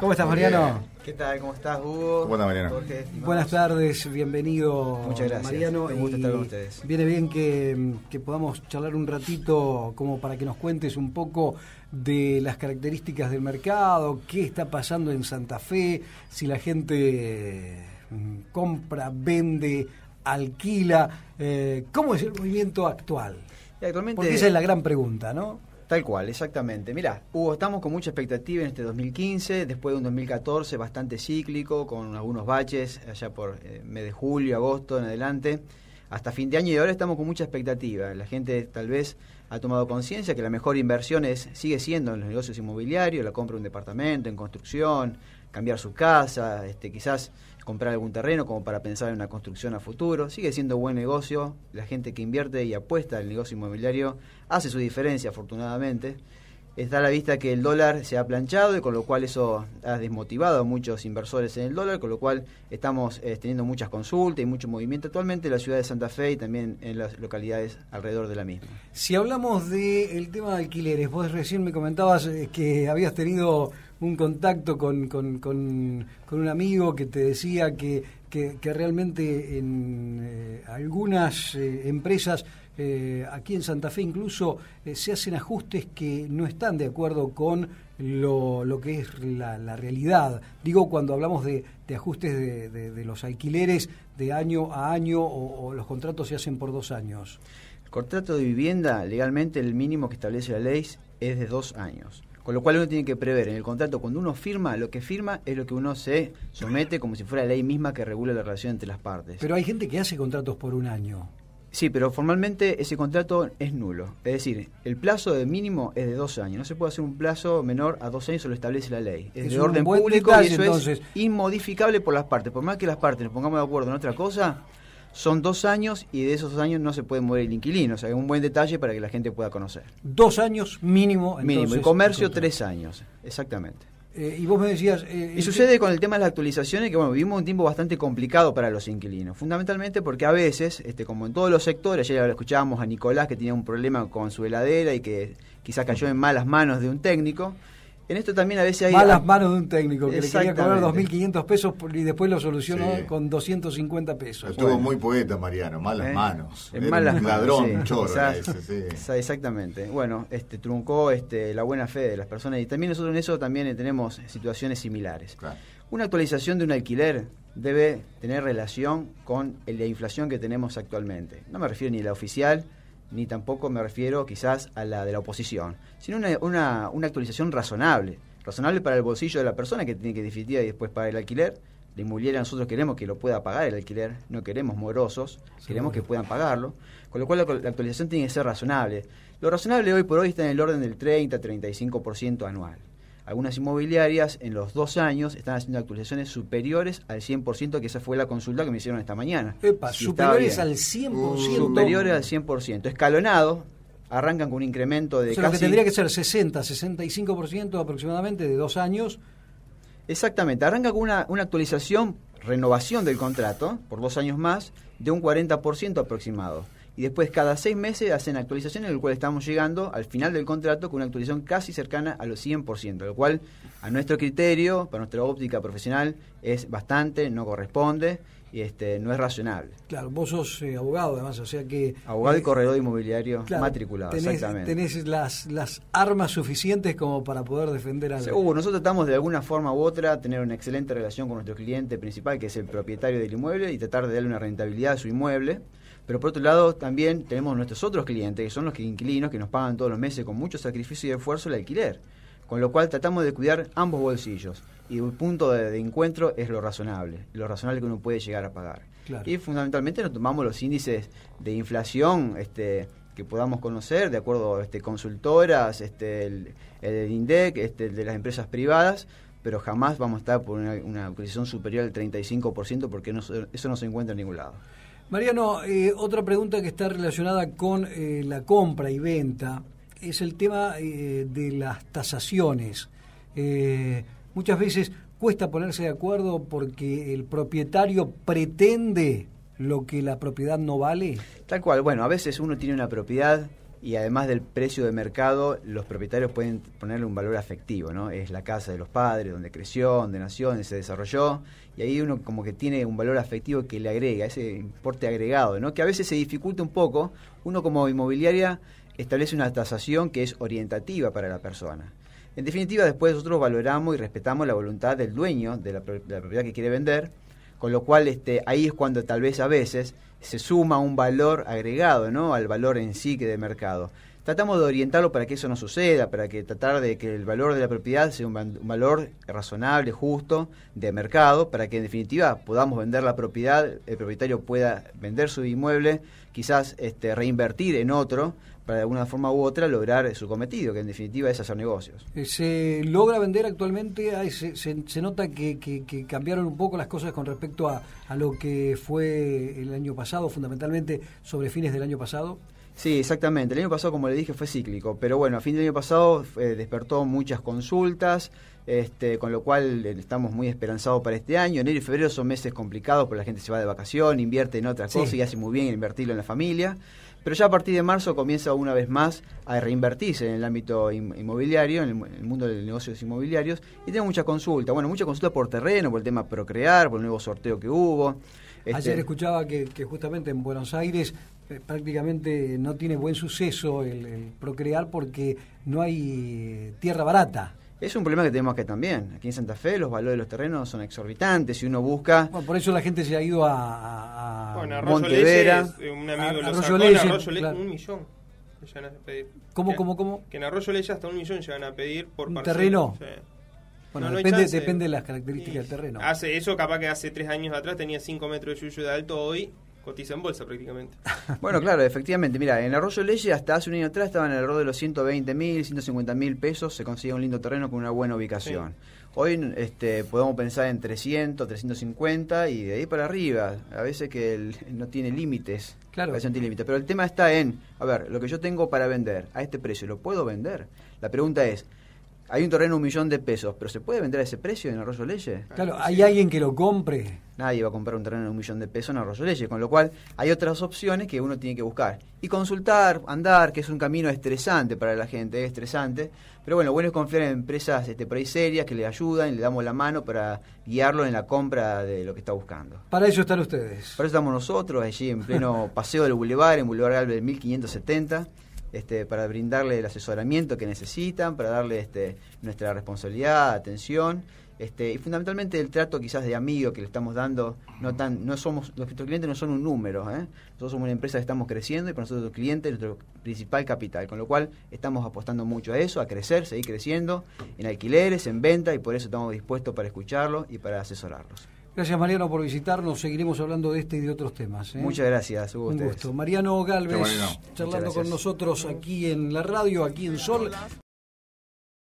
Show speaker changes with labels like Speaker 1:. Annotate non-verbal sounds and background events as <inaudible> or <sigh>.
Speaker 1: ¿Cómo estás, Mariano?
Speaker 2: ¿Qué tal? ¿Cómo estás, Hugo? Buenas
Speaker 1: tardes, bienvenido.
Speaker 2: Muchas gracias. Mariano, un gusto estar con ustedes.
Speaker 1: Viene bien que, podamos charlar un ratito, como para que nos cuentes un poco de las características del mercado, qué está pasando en Santa Fe, si la gente mm, compra, vende,
Speaker 2: alquila, eh, cómo es el movimiento actual. Porque esa es la gran pregunta, ¿no? Tal cual, exactamente. Mirá, Hugo, estamos con mucha expectativa en este 2015, después de un 2014 bastante cíclico, con algunos baches allá por eh, mes de julio, agosto en adelante, hasta fin de año y ahora estamos con mucha expectativa. La gente tal vez ha tomado conciencia que la mejor inversión es, sigue siendo en los negocios inmobiliarios, la compra de un departamento, en construcción, cambiar su casa, este, quizás comprar algún terreno como para pensar en una construcción a futuro. Sigue siendo buen negocio. La gente que invierte y apuesta al negocio inmobiliario hace su diferencia, afortunadamente. Está a la vista que el dólar se ha planchado y con lo cual eso ha desmotivado a muchos inversores en el dólar, con lo cual estamos eh, teniendo muchas consultas y mucho movimiento actualmente en la ciudad de Santa Fe y también en las localidades alrededor de la misma. Si hablamos
Speaker 1: del tema de alquileres, vos recién me comentabas eh, que habías tenido un contacto con, un amigo que te decía que, realmente en eh, algunas empresas eh, aquí en Santa Fe incluso eh, se hacen ajustes que no están de acuerdo con lo, que es la, realidad. Digo, cuando hablamos de, ajustes de, los alquileres de año a año o, o los contratos se hacen por dos años.
Speaker 2: El contrato de vivienda, legalmente, el mínimo que establece la ley es de dos años. Con lo cual uno tiene que prever en el contrato, cuando uno firma, lo que firma es lo que uno se somete como si fuera la ley misma que regula la relación entre las partes. Pero hay gente
Speaker 1: que hace contratos por un año.
Speaker 2: Sí, pero formalmente ese contrato es nulo. Es decir, el plazo de mínimo es de dos años. No se puede hacer un plazo menor a dos años, eso lo establece la ley. Es, de orden público y eso es inmodificable por las partes. Por más que las partes nos pongamos de acuerdo en otra cosa, son dos años y de esos dos años no se puede mover el inquilino. O sea, es un buen detalle para que la gente pueda conocer. Dos años mínimo. mínimo. El comercio, tres años. Exactamente. Eh, y vos me decías... Eh, y sucede con el tema de las actualizaciones que, vivimos un tiempo bastante complicado para los inquilinos, fundamentalmente porque a veces, este, como en todos los sectores, ya escuchábamos a Nicolás que tenía un problema con su heladera y que quizás cayó en malas manos de un técnico, en esto también a veces hay... Malas manos de un técnico que le quería cobrar
Speaker 1: 2.500 pesos y después lo solucionó con 250 pesos. Estuvo muy poeta Mariano, malas ¿Eh? manos. un ladrón, chorro.
Speaker 2: Exactamente. Bueno, este, truncó este, la buena fe de las personas y también nosotros en eso también tenemos situaciones similares. Una actualización de un alquiler debe tener relación con la inflación que tenemos actualmente. No me refiero ni a la oficial ni tampoco me refiero quizás a la de la oposición, sino una, actualización razonable, razonable para el bolsillo de la persona que tiene que definir y después para el alquiler. De inmobiliaria nosotros queremos que lo pueda pagar el alquiler, no queremos morosos, queremos que puedan pagarlo, con lo cual la, la, actualización tiene que ser razonable. Lo razonable hoy por hoy está en el orden del 30-35% anual algunas inmobiliarias en los dos años están haciendo actualizaciones superiores al 100%, que esa fue la consulta que me hicieron esta mañana. Epa, superiores al 100%. superiores al 100%. Escalonado, arrancan con un incremento de... O sea, que tendría que ser 60, 65% aproximadamente de dos años. Exactamente, arranca con una, una actualización, renovación del contrato, por dos años más, de un 40% aproximado y después cada seis meses hacen actualizaciones, en el cual estamos llegando al final del contrato con una actualización casi cercana a los 100%, lo cual a nuestro criterio, para nuestra óptica profesional, es bastante, no corresponde y este, no es razonable.
Speaker 1: Claro, vos sos eh, abogado además, o sea que... Abogado y corredor
Speaker 2: inmobiliario matriculado, exactamente.
Speaker 1: Tenés las, las armas suficientes como para poder defender a... Seguro,
Speaker 2: nosotros tratamos de alguna forma u otra tener una excelente relación con nuestro cliente principal, que es el propietario del inmueble, y tratar de darle una rentabilidad a su inmueble. Pero por otro lado, también tenemos nuestros otros clientes, que son los inquilinos que nos pagan todos los meses con mucho sacrificio y esfuerzo el alquiler. Con lo cual tratamos de cuidar ambos bolsillos. Y el punto de, encuentro es lo razonable, lo razonable que uno puede llegar a pagar. Y fundamentalmente nos tomamos los índices de inflación este, que podamos conocer, de acuerdo a este, consultoras, este, el, INDEC, este, de las empresas privadas, pero jamás vamos a estar por una, una superior al 35% porque eso no se encuentra en ningún lado.
Speaker 1: Mariano, eh, otra pregunta que está relacionada con eh, la compra y venta es el tema eh, de las tasaciones. muchas veces cuesta ponerse de acuerdo porque el propietario pretende lo que la propiedad no vale.
Speaker 2: Tal cual, bueno, a veces uno tiene una propiedad y además del precio de mercado, los propietarios pueden ponerle un valor afectivo, ¿no? Es la casa de los padres, donde creció, donde nació, donde se desarrolló, y ahí uno como que tiene un valor afectivo que le agrega, ese importe agregado, ¿no? Que a veces se dificulta un poco, uno como inmobiliaria establece una tasación que es orientativa para la persona. En definitiva, después nosotros valoramos y respetamos la voluntad del dueño de la, propiedad que quiere vender, con lo cual este, ahí es cuando tal vez a veces se suma un valor agregado ¿no? al valor en sí que de mercado. Tratamos de orientarlo para que eso no suceda, para que tratar de que el valor de la propiedad sea un, valor razonable, justo, de mercado, para que en definitiva podamos vender la propiedad, el propietario pueda vender su inmueble, quizás este, reinvertir en otro, para de alguna forma u otra lograr su cometido, que en definitiva es hacer negocios.
Speaker 1: Eh, ¿Se logra vender actualmente? se, nota que, cambiaron un poco las cosas con respecto a, a lo que fue el año pasado, fundamentalmente sobre fines del año pasado?
Speaker 2: Sí, exactamente. El año pasado, como le dije, fue cíclico, pero bueno, a fin del año pasado eh, despertó muchas consultas, este, con lo cual eh, estamos muy esperanzados para este año. Enero y febrero son meses complicados porque la gente se va de vacación, invierte en otra cosa y hace muy bien invertirlo en la familia pero ya a partir de marzo comienza una vez más a reinvertirse en el ámbito inmobiliario, en el, mundo de negocios inmobiliarios, y tengo mucha consulta, bueno, mucha consulta por terreno, por el tema procrear, por el nuevo sorteo que hubo. Este Ayer
Speaker 1: escuchaba que, justamente en Buenos Aires eh, prácticamente no tiene buen suceso el, procrear porque no hay eh,
Speaker 2: tierra barata. Es un problema que tenemos que también. Aquí en Santa Fe los valores de los terrenos son exorbitantes. Si uno busca. Bueno, por eso la gente se ha ido a, a Montevera. Eh, un amigo en Arroyo claro. un millón. ¿Cómo, cómo, cómo? Que en Arroyo Leyes hasta un millón se van a pedir por ¿Un terreno? Bueno, depende, de las características del terreno. Hace eso, capaz que hace tres años atrás tenía cinco metros de yuyo de alto, hoy cotiza en bolsa prácticamente. <laughs> bueno, claro, efectivamente. Mira, en Arroyo Leyes hasta hace un año atrás estaban en el de los 120 mil, 150 mil pesos, se consigue un lindo terreno con una buena ubicación. Hoy este, podemos pensar en 300, 350 y de ahí para arriba. A veces que no tiene límites. Claro. tiene Pero el tema está en, a ver, lo que yo tengo para vender a este precio, ¿lo puedo vender? La pregunta es, hay un terreno un millón de pesos, pero ¿se puede vender a ese precio en Arroyo Leyes? Claro, ah, ¿hay alguien que lo compre? Nadie va a comprar un terreno de un millón de pesos en Arroyo Leyes, con lo cual hay otras opciones que uno tiene que buscar. Y consultar, andar, que es un camino estresante para la gente, es estresante. Pero bueno, bueno es confiar en empresas este, por serias que le ayudan y le damos la mano para guiarlo en la compra de lo que está buscando. Para eso están ustedes. Para eso estamos nosotros, allí en pleno <laughs> paseo del Boulevard, en Boulevard Galvez 1570 este, para brindarle el asesoramiento que necesitan, para darle este, nuestra responsabilidad, atención. Este, y fundamentalmente el trato quizás de amigo que le estamos dando, no tan, no somos, nuestros clientes no son un número, ¿eh? nosotros somos una empresa que estamos creciendo y para nosotros los clientes es nuestro principal capital, con lo cual estamos apostando mucho a eso, a crecer, seguir creciendo en alquileres, en venta y por eso estamos dispuestos para escucharlos y para asesorarlos.
Speaker 1: Gracias Mariano por visitarnos, seguiremos hablando de este y de otros temas. ¿eh? Muchas gracias, Un gusto. Mariano Galvez, charlando con nosotros aquí en la radio, aquí en Sol.